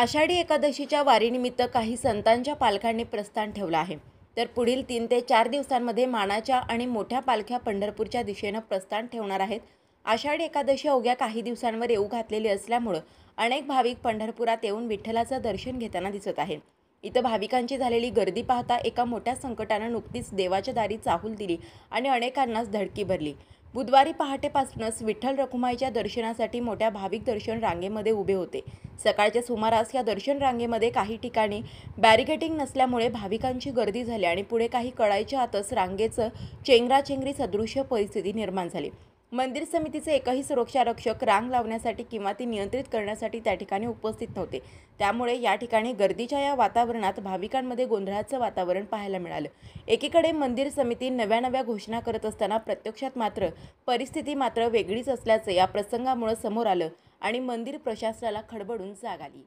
आषाढी एकादशीच्या वारीनिमित्त काही संतांच्या पालख्यांनी प्रस्थान ठेवलं आहे तर पुढील तीन ते चार दिवसांमध्ये मानाच्या आणि मोठ्या पालख्या पंढरपूरच्या दिशेनं प्रस्थान ठेवणार आहेत आषाढी एकादशी अवघ्या काही दिवसांवर येऊ घातलेली असल्यामुळं अनेक भाविक पंढरपुरात येऊन विठ्ठलाचं दर्शन घेताना दिसत आहे इथं भाविकांची झालेली गर्दी पाहता एका मोठ्या संकटानं नुकतीच देवाच्या दारी चाहूल दिली आणि अनेकांनाच धडकी भरली बुधवारी पहाटेपासूनच विठ्ठल रखुमाईच्या दर्शनासाठी मोठ्या भाविक दर्शन रांगेमध्ये उभे होते सकाळच्या सुमारास या दर्शन रांगेमध्ये काही ठिकाणी बॅरिकेटिंग नसल्यामुळे भाविकांची गर्दी झाली आणि पुढे काही कळायच्या आतच रांगेचं चेंगराचेंगरी सदृश्य परिस्थिती निर्माण झाली मंदिर समितीचे एकही सुरक्षारक्षक रांग लावण्यासाठी किंवा ती नियंत्रित करण्यासाठी त्या ठिकाणी उपस्थित नव्हते त्यामुळे या ठिकाणी गर्दीच्या या वातावरणात भाविकांमध्ये गोंधळाचं वातावरण पाहायला मिळालं एकीकडे मंदिर समिती नव्या नव्या घोषणा करत असताना प्रत्यक्षात मात्र परिस्थिती मात्र वेगळीच असल्याचं या प्रसंगामुळे समोर आलं आणि मंदिर प्रशासनाला खडबडून जाग आली